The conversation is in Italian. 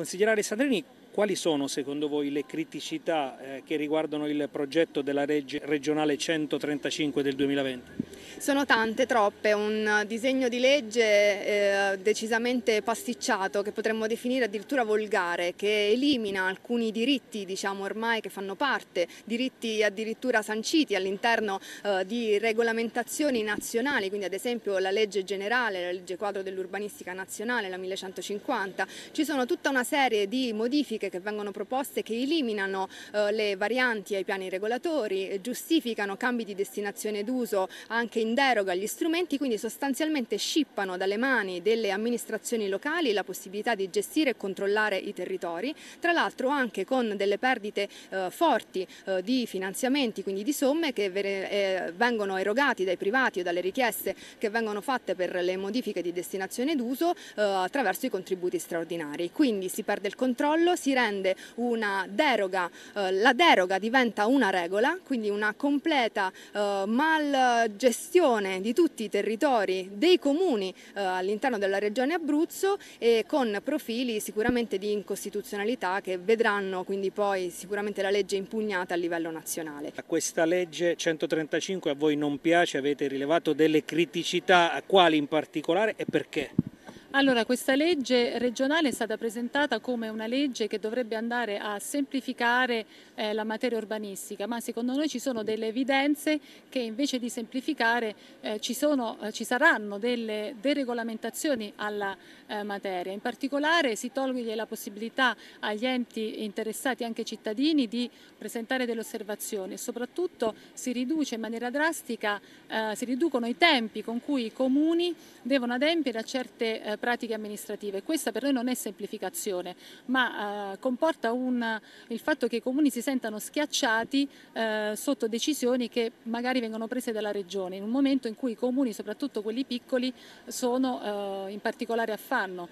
Consigliere Sandrini, quali sono secondo voi le criticità eh, che riguardano il progetto della reg regionale 135 del 2020? Sono tante, troppe, un disegno di legge eh, decisamente pasticciato che potremmo definire addirittura volgare, che elimina alcuni diritti diciamo ormai che fanno parte, diritti addirittura sanciti all'interno eh, di regolamentazioni nazionali, quindi ad esempio la legge generale, la legge quadro dell'urbanistica nazionale, la 1150, ci sono tutta una serie di modifiche che vengono proposte che eliminano eh, le varianti ai piani regolatori, giustificano cambi di destinazione d'uso anche in in deroga gli strumenti, quindi sostanzialmente scippano dalle mani delle amministrazioni locali la possibilità di gestire e controllare i territori, tra l'altro anche con delle perdite eh, forti eh, di finanziamenti, quindi di somme che eh, vengono erogati dai privati o dalle richieste che vengono fatte per le modifiche di destinazione d'uso eh, attraverso i contributi straordinari. Quindi si perde il controllo, si rende una deroga, eh, la deroga diventa una regola, quindi una completa eh, malgestione gestione di tutti i territori dei comuni eh, all'interno della regione Abruzzo e con profili sicuramente di incostituzionalità che vedranno quindi poi sicuramente la legge impugnata a livello nazionale. A questa legge 135 a voi non piace, avete rilevato delle criticità, a quali in particolare e perché? Allora, questa legge regionale è stata presentata come una legge che dovrebbe andare a semplificare eh, la materia urbanistica, ma secondo noi ci sono delle evidenze che invece di semplificare eh, ci, sono, eh, ci, saranno delle deregolamentazioni alla eh, materia. In particolare si toglie la possibilità agli enti interessati, anche cittadini, di presentare delle osservazioni e soprattutto si riduce in maniera drastica, eh, si riducono i tempi con cui i comuni devono adempiere a certe eh, pratiche amministrative. Questa per noi non è semplificazione, ma eh, comporta un, il fatto che i comuni si sentano schiacciati eh, sotto decisioni che magari vengono prese dalla regione, in un momento in cui i comuni, soprattutto quelli piccoli, sono eh, in particolare affanno.